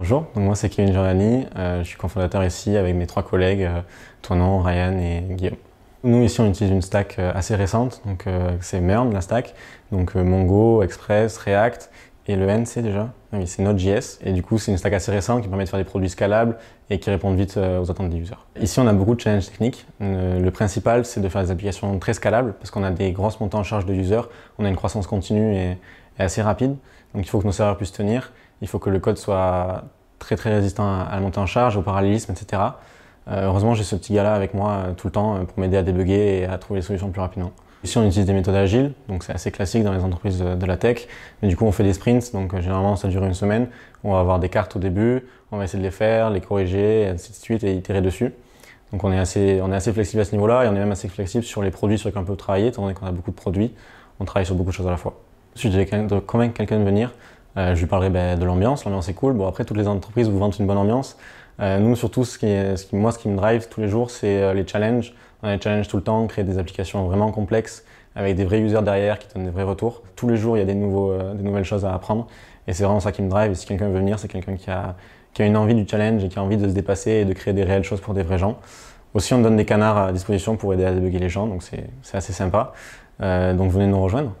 Bonjour, donc moi c'est Kevin Giordani, euh, je suis cofondateur ici avec mes trois collègues, euh, Toinon, Ryan et Guillaume. Nous ici on utilise une stack euh, assez récente, donc euh, c'est Mern la stack, donc Mongo, Express, React et le NC déjà, ah oui, c'est Node.js et du coup c'est une stack assez récente qui permet de faire des produits scalables et qui répondent vite aux attentes des users. Ici on a beaucoup de challenges techniques, le principal c'est de faire des applications très scalables parce qu'on a des grosses montées en charge de users, on a une croissance continue et assez rapide, donc il faut que nos serveurs puissent tenir il faut que le code soit très très résistant à, la montée en charge, au parallélisme, etc. Euh, heureusement, j'ai ce petit gars-là avec moi euh, tout le temps euh, pour m'aider à débugger et à trouver les solutions plus rapidement. Ici, on utilise des méthodes agiles, donc c'est assez classique dans les entreprises de, la tech. Mais du coup, on fait des sprints, donc généralement, ça dure une semaine. On va avoir des cartes au début, on va essayer de les faire, les corriger, et ainsi de suite, et itérer dessus. Donc on est assez, on est assez flexible à ce niveau-là, et on est même assez flexible sur les produits sur lesquels on peut travailler, étant donné qu'on a beaucoup de produits, on travaille sur beaucoup de choses à la fois. Si je quand convaincre quelqu'un de venir, euh, je lui parlerai ben, de l'ambiance, l'ambiance est cool. Bon, après, toutes les entreprises vous vendent une bonne ambiance. Euh, nous, surtout, ce qui, est, moi, ce qui me drive tous les jours, c'est euh, les challenges. On a des challenges tout le temps, créer des applications vraiment complexes avec des vrais users derrière qui donnent des vrais retours. Tous les jours, il y a des, nouveaux, des nouvelles choses à apprendre. Et c'est vraiment ça qui me drive. Et si quelqu'un veut venir, c'est quelqu'un qui a, qui a une envie du challenge et qui a envie de se dépasser et de créer des réelles choses pour des vrais gens. Aussi, on donne des canards à disposition pour aider à débugger les gens, donc c'est assez sympa. donc venez nous rejoindre.